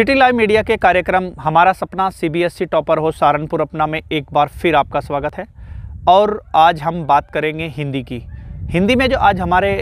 city live media के कार्यक्रम हमारा सपना सीबीएसई e टॉपर हो सहारनपुर अपना में एक बार फिर आपका स्वागत है और आज हम बात करेंगे हिंदी की हिंदी में जो आज हमारे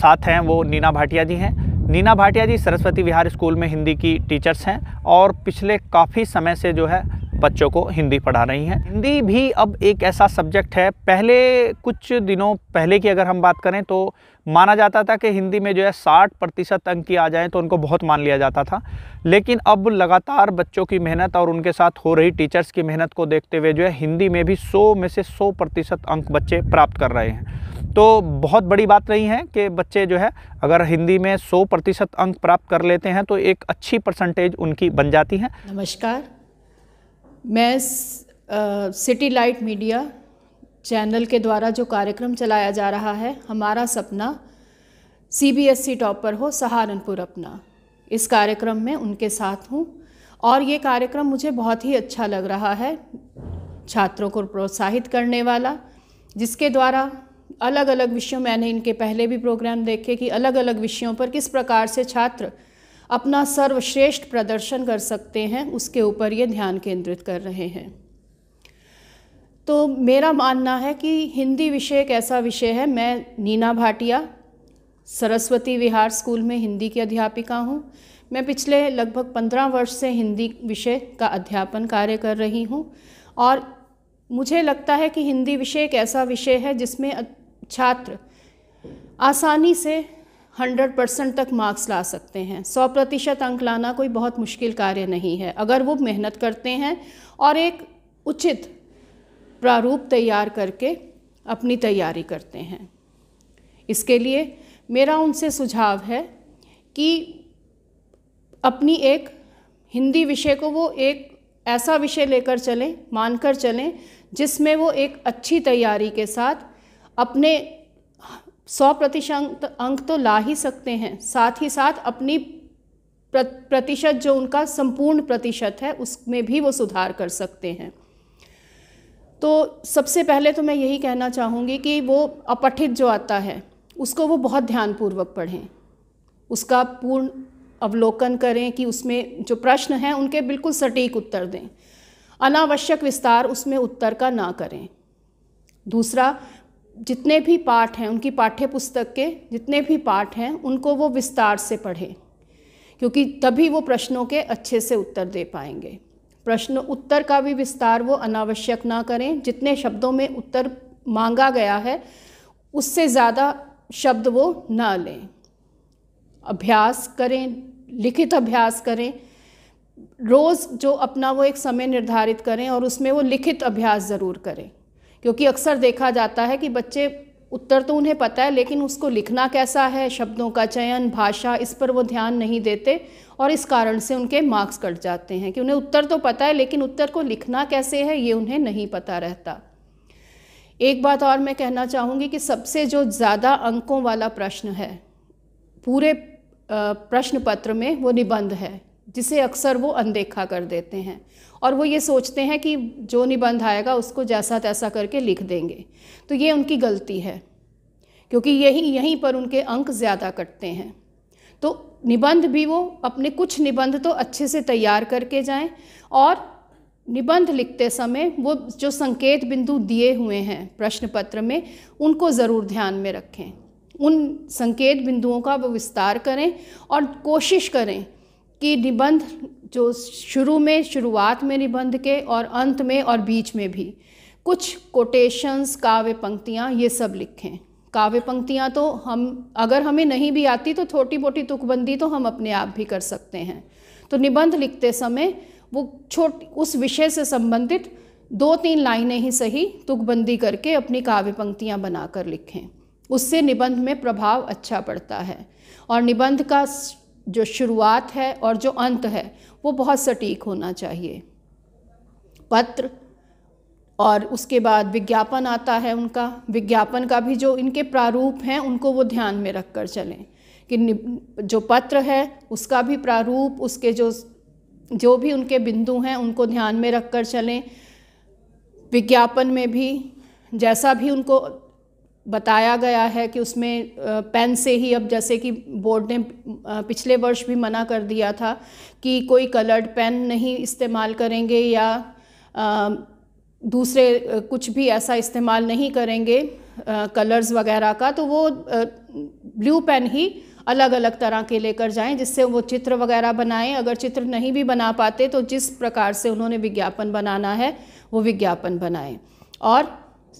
साथ हैं वो नीना भाटिया जी हैं नीना भाटिया जी सरस्वती विहार स्कूल में हिंदी की टीचर्स हैं और पिछले काफ़ी समय से जो है बच्चों को हिंदी पढ़ा रही हैं हिंदी भी अब एक ऐसा सब्जेक्ट है पहले कुछ दिनों पहले की अगर हम बात करें तो माना जाता था कि हिंदी में जो है साठ प्रतिशत अंक की आ जाए तो उनको बहुत मान लिया जाता था लेकिन अब लगातार बच्चों की मेहनत और उनके साथ हो रही टीचर्स की मेहनत को देखते हुए जो है हिंदी में भी सौ में से सौ प्रतिशत अंक बच्चे प्राप्त कर रहे हैं तो बहुत बड़ी बात नहीं है कि बच्चे जो है अगर हिंदी में सौ प्रतिशत अंक प्राप्त कर लेते हैं तो एक अच्छी परसेंटेज उनकी बन जाती है नमस्कार मैं सिटी लाइट मीडिया चैनल के द्वारा जो कार्यक्रम चलाया जा रहा है हमारा सपना सीबीएसई e टॉपर हो सहारनपुर अपना इस कार्यक्रम में उनके साथ हूँ और ये कार्यक्रम मुझे बहुत ही अच्छा लग रहा है छात्रों को प्रोत्साहित करने वाला जिसके द्वारा अलग अलग विषयों मैंने इनके पहले भी प्रोग्राम देखे कि अलग अलग विषयों पर किस प्रकार से छात्र अपना सर्वश्रेष्ठ प्रदर्शन कर सकते हैं उसके ऊपर ये ध्यान केंद्रित कर रहे हैं तो मेरा मानना है कि हिंदी विषय एक ऐसा विषय है मैं नीना भाटिया सरस्वती विहार स्कूल में हिंदी की अध्यापिका हूँ मैं पिछले लगभग पंद्रह वर्ष से हिंदी विषय का अध्यापन कार्य कर रही हूँ और मुझे लगता है कि हिंदी विषय एक ऐसा विषय है जिसमें छात्र आसानी से 100 परसेंट तक मार्क्स ला सकते हैं 100 प्रतिशत अंक लाना कोई बहुत मुश्किल कार्य नहीं है अगर वो मेहनत करते हैं और एक उचित प्रारूप तैयार करके अपनी तैयारी करते हैं इसके लिए मेरा उनसे सुझाव है कि अपनी एक हिंदी विषय को वो एक ऐसा विषय लेकर चलें मानकर चलें जिसमें वो एक अच्छी तैयारी के साथ अपने सौ प्रतिशत अंक तो ला ही सकते हैं साथ ही साथ अपनी प्रतिशत जो उनका संपूर्ण प्रतिशत है उसमें भी वो सुधार कर सकते हैं तो सबसे पहले तो मैं यही कहना चाहूँगी कि वो अपठित जो आता है उसको वो बहुत ध्यानपूर्वक पढ़ें उसका पूर्ण अवलोकन करें कि उसमें जो प्रश्न हैं उनके बिल्कुल सटीक उत्तर दें अनावश्यक विस्तार उसमें उत्तर का ना करें दूसरा जितने भी पाठ हैं उनकी पाठ्य पुस्तक के जितने भी पाठ हैं उनको वो विस्तार से पढ़ें क्योंकि तभी वो प्रश्नों के अच्छे से उत्तर दे पाएंगे प्रश्न उत्तर का भी विस्तार वो अनावश्यक ना करें जितने शब्दों में उत्तर मांगा गया है उससे ज़्यादा शब्द वो ना लें अभ्यास करें लिखित अभ्यास करें रोज़ जो अपना वो एक समय निर्धारित करें और उसमें वो लिखित अभ्यास ज़रूर करें क्योंकि अक्सर देखा जाता है कि बच्चे उत्तर तो उन्हें पता है लेकिन उसको लिखना कैसा है शब्दों का चयन भाषा इस पर वो ध्यान नहीं देते और इस कारण से उनके मार्क्स कट जाते हैं कि उन्हें उत्तर तो पता है लेकिन उत्तर को लिखना कैसे है ये उन्हें नहीं पता रहता एक बात और मैं कहना चाहूँगी कि सबसे जो ज़्यादा अंकों वाला प्रश्न है पूरे प्रश्न पत्र में वो निबंध है जिसे अक्सर वो अनदेखा कर देते हैं और वो ये सोचते हैं कि जो निबंध आएगा उसको जैसा तैसा करके लिख देंगे तो ये उनकी गलती है क्योंकि यही यहीं पर उनके अंक ज़्यादा कटते हैं तो निबंध भी वो अपने कुछ निबंध तो अच्छे से तैयार करके जाएं और निबंध लिखते समय वो जो संकेत बिंदु दिए हुए हैं प्रश्न पत्र में उनको ज़रूर ध्यान में रखें उन संकेत बिंदुओं का वो विस्तार करें और कोशिश करें कि निबंध जो शुरू में शुरुआत में निबंध के और अंत में और बीच में भी कुछ कोटेशंस काव्य पंक्तियाँ ये सब लिखें काव्य पंक्तियाँ तो हम अगर हमें नहीं भी आती तो छोटी मोटी तुकबंदी तो हम अपने आप भी कर सकते हैं तो निबंध लिखते समय वो छोट उस विषय से संबंधित दो तीन लाइनें ही सही तुकबंदी करके अपनी काव्य पंक्तियाँ बनाकर लिखें उससे निबंध में प्रभाव अच्छा पड़ता है और निबंध का जो शुरुआत है और जो अंत है वो बहुत सटीक होना चाहिए पत्र और उसके बाद विज्ञापन आता है उनका विज्ञापन का भी जो इनके प्रारूप हैं उनको वो ध्यान में रख कर चलें कि जो पत्र है उसका भी प्रारूप उसके जो जो भी उनके बिंदु हैं उनको ध्यान में रख कर चलें विज्ञापन में भी जैसा भी उनको बताया गया है कि उसमें पेन से ही अब जैसे कि बोर्ड ने पिछले वर्ष भी मना कर दिया था कि कोई कलर्ड पेन नहीं इस्तेमाल करेंगे या दूसरे कुछ भी ऐसा इस्तेमाल नहीं करेंगे कलर्स वगैरह का तो वो ब्लू पेन ही अलग अलग तरह के लेकर जाएं जिससे वो चित्र वगैरह बनाएं अगर चित्र नहीं भी बना पाते तो जिस प्रकार से उन्होंने विज्ञापन बनाना है वो विज्ञापन बनाएं और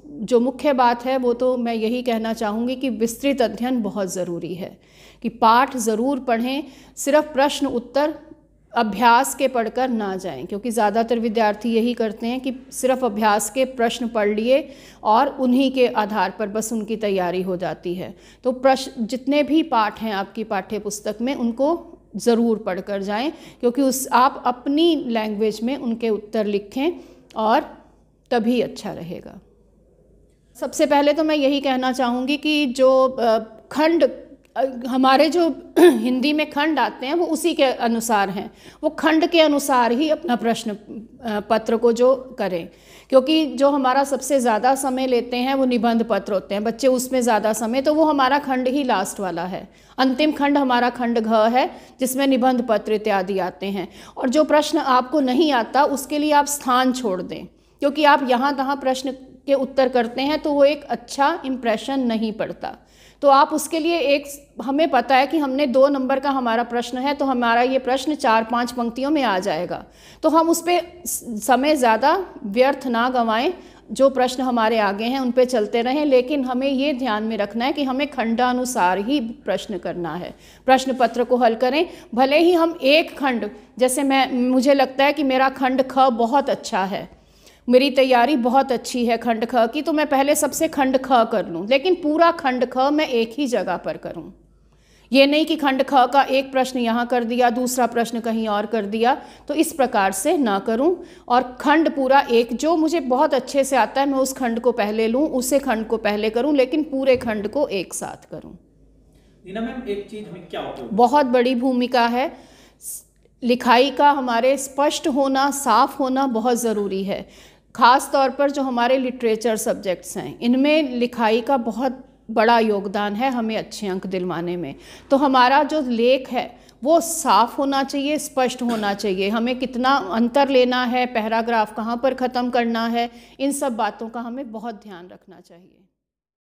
जो मुख्य बात है वो तो मैं यही कहना चाहूँगी कि विस्तृत अध्ययन बहुत ज़रूरी है कि पाठ ज़रूर पढ़ें सिर्फ प्रश्न उत्तर अभ्यास के पढ़कर ना जाएं क्योंकि ज़्यादातर विद्यार्थी यही करते हैं कि सिर्फ अभ्यास के प्रश्न पढ़ लिए और उन्हीं के आधार पर बस उनकी तैयारी हो जाती है तो प्रश्न जितने भी पाठ हैं आपकी पाठ्य पुस्तक में उनको ज़रूर पढ़कर जाएं क्योंकि उस आप अपनी लैंग्वेज में उनके उत्तर लिखें और तभी अच्छा रहेगा सबसे पहले तो मैं यही कहना चाहूँगी कि जो खंड हमारे जो हिंदी में खंड आते हैं वो उसी के अनुसार हैं वो खंड के अनुसार ही अपना प्रश्न पत्र को जो करें क्योंकि जो हमारा सबसे ज़्यादा समय लेते हैं वो निबंध पत्र होते हैं बच्चे उसमें ज़्यादा समय तो वो हमारा खंड ही लास्ट वाला है अंतिम खंड हमारा खंड घ है जिसमें निबंध पत्र इत्यादि आते हैं और जो प्रश्न आपको नहीं आता उसके लिए आप स्थान छोड़ दें क्योंकि आप यहाँ तहाँ प्रश्न के उत्तर करते हैं तो वो एक अच्छा इम्प्रेशन नहीं पड़ता तो आप उसके लिए एक हमें पता है कि हमने दो नंबर का हमारा प्रश्न है तो हमारा ये प्रश्न चार पांच पंक्तियों में आ जाएगा तो हम उस पर समय ज़्यादा व्यर्थ ना गंवाएं जो प्रश्न हमारे आगे हैं उन पे चलते रहें लेकिन हमें ये ध्यान में रखना है कि हमें खंडानुसार ही प्रश्न करना है प्रश्न पत्र को हल करें भले ही हम एक खंड जैसे मैं मुझे लगता है कि मेरा खंड ख बहुत अच्छा है मेरी तैयारी बहुत अच्छी है खंड ख की तो मैं पहले सबसे खंड ख कर लूँ लेकिन पूरा खंड ख मैं एक ही जगह पर करूँ ये नहीं कि खंड ख का एक प्रश्न यहाँ कर दिया दूसरा प्रश्न कहीं और कर दिया तो इस प्रकार से ना करूँ और खंड पूरा एक जो मुझे बहुत अच्छे से आता है मैं उस खंड को पहले लूँ उसे खंड को पहले करूँ लेकिन पूरे खंड को एक साथ करूँ एक चीज़ क्या है बहुत बड़ी भूमिका है लिखाई का हमारे स्पष्ट होना साफ होना बहुत ज़रूरी है ख़ास तौर पर जो हमारे लिटरेचर सब्जेक्ट्स हैं इनमें लिखाई का बहुत बड़ा योगदान है हमें अच्छे अंक दिलवाने में तो हमारा जो लेख है वो साफ़ होना चाहिए स्पष्ट होना चाहिए हमें कितना अंतर लेना है पैराग्राफ कहाँ पर ख़त्म करना है इन सब बातों का हमें बहुत ध्यान रखना चाहिए